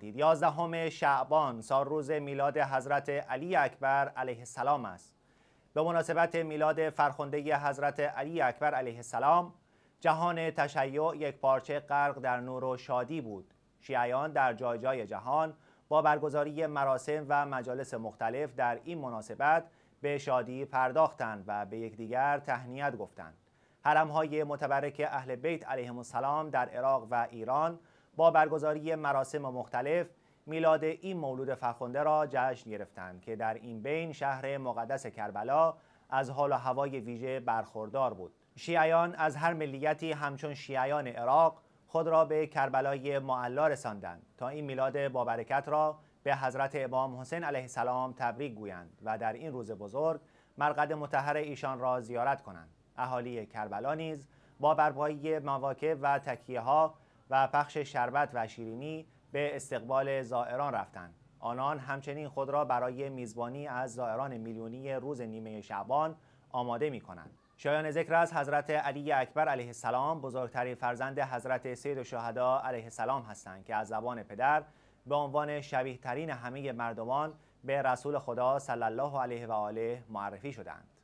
یازدهم شعبان سال روز میلاد حضرت علی اکبر علیه السلام است به مناسبت میلاد فرخنده حضرت علی اکبر علیه السلام جهان تشیع یک پارچه غرق در نور و شادی بود شیعیان در جای جای جهان با برگزاری مراسم و مجالس مختلف در این مناسبت به شادی پرداختند و به یکدیگر تهنیت گفتند های متبرک اهل بیت علیهم السلام در عراق و ایران با برگزاری مراسم مختلف میلاد این مولود فرخنده را جشن گرفتند که در این بین شهر مقدس کربلا از حال و هوای ویژه برخوردار بود شیعیان از هر ملیتی همچون شیعیان عراق خود را به کربلای معلا رساندند تا این میلاد بابرکت را به حضرت امام حسین علیه السلام تبریک گویند و در این روز بزرگ مرقد متحر ایشان را زیارت کنند اهالی کربلا نیز با برپایی مواکب و تکیه ها و پخش شربت و شیرینی به استقبال زائران رفتند. آنان همچنین خود را برای میزبانی از زائران میلیونی روز نیمه شعبان آماده می کنند. شایان ذکر از حضرت علی اکبر علیه السلام بزرگترین فرزند حضرت سید و شهدا علیه السلام هستند که از زبان پدر به عنوان شبیه ترین همه مردمان به رسول خدا صلی الله علیه و آله معرفی شدند.